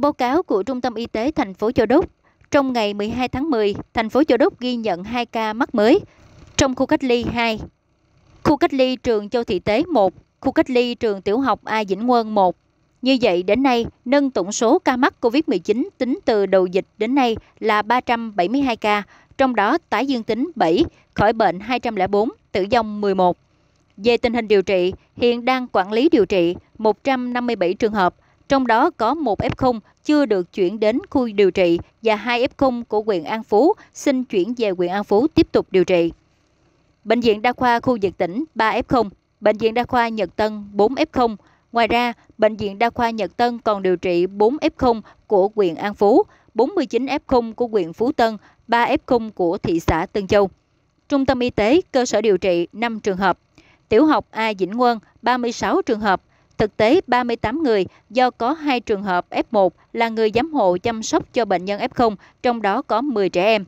Theo báo cáo của Trung tâm Y tế thành phố Châu Đốc, trong ngày 12 tháng 10, thành phố Châu Đốc ghi nhận 2 ca mắc mới trong khu cách ly 2, khu cách ly trường Châu Thị Tế 1, khu cách ly trường tiểu học A Vĩnh Quân 1. Như vậy, đến nay, nâng tổng số ca mắc COVID-19 tính từ đầu dịch đến nay là 372 ca, trong đó tái dương tính 7, khỏi bệnh 204, tử vong 11. Về tình hình điều trị, hiện đang quản lý điều trị 157 trường hợp, trong đó có một F0 chưa được chuyển đến khu điều trị và hai F0 của huyện An Phú xin chuyển về huyện An Phú tiếp tục điều trị. Bệnh viện đa khoa khu vực tỉnh 3 F0, bệnh viện đa khoa Nhật Tân 4 F0. Ngoài ra, bệnh viện đa khoa Nhật Tân còn điều trị 4 F0 của huyện An Phú, 49 F0 của huyện Phú Tân, 3 F0 của thị xã Tân Châu. Trung tâm y tế cơ sở điều trị 5 trường hợp, tiểu học A Vĩnh Quân 36 trường hợp, Thực tế, 38 người do có 2 trường hợp F1 là người giám hộ chăm sóc cho bệnh nhân F0, trong đó có 10 trẻ em.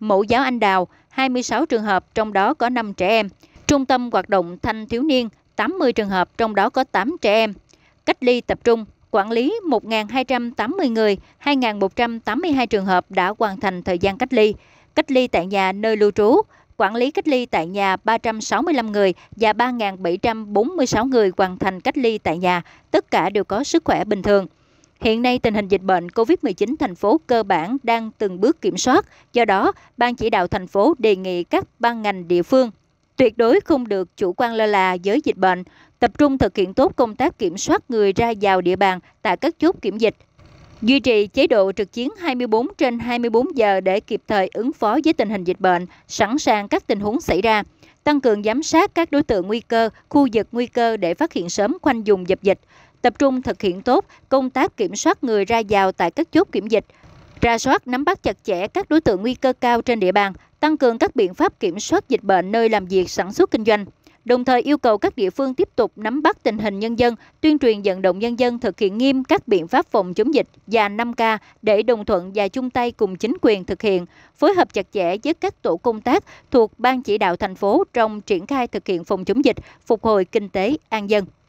Mẫu giáo Anh Đào, 26 trường hợp, trong đó có 5 trẻ em. Trung tâm hoạt động thanh thiếu niên, 80 trường hợp, trong đó có 8 trẻ em. Cách ly tập trung, quản lý 1.280 người, 2.182 trường hợp đã hoàn thành thời gian cách ly. Cách ly tại nhà nơi lưu trú, quản lý cách ly tại nhà 365 người và 3.746 người hoàn thành cách ly tại nhà, tất cả đều có sức khỏe bình thường. Hiện nay tình hình dịch bệnh COVID-19 thành phố cơ bản đang từng bước kiểm soát, do đó ban chỉ đạo thành phố đề nghị các ban ngành địa phương tuyệt đối không được chủ quan lơ là với dịch bệnh, tập trung thực hiện tốt công tác kiểm soát người ra vào địa bàn tại các chốt kiểm dịch, Duy trì chế độ trực chiến 24 trên 24 giờ để kịp thời ứng phó với tình hình dịch bệnh, sẵn sàng các tình huống xảy ra. Tăng cường giám sát các đối tượng nguy cơ, khu vực nguy cơ để phát hiện sớm khoanh vùng dập dịch. Tập trung thực hiện tốt công tác kiểm soát người ra vào tại các chốt kiểm dịch. Ra soát nắm bắt chặt chẽ các đối tượng nguy cơ cao trên địa bàn, tăng cường các biện pháp kiểm soát dịch bệnh nơi làm việc sản xuất kinh doanh đồng thời yêu cầu các địa phương tiếp tục nắm bắt tình hình nhân dân, tuyên truyền vận động nhân dân thực hiện nghiêm các biện pháp phòng chống dịch và 5K để đồng thuận và chung tay cùng chính quyền thực hiện, phối hợp chặt chẽ với các tổ công tác thuộc Ban chỉ đạo thành phố trong triển khai thực hiện phòng chống dịch, phục hồi kinh tế, an dân.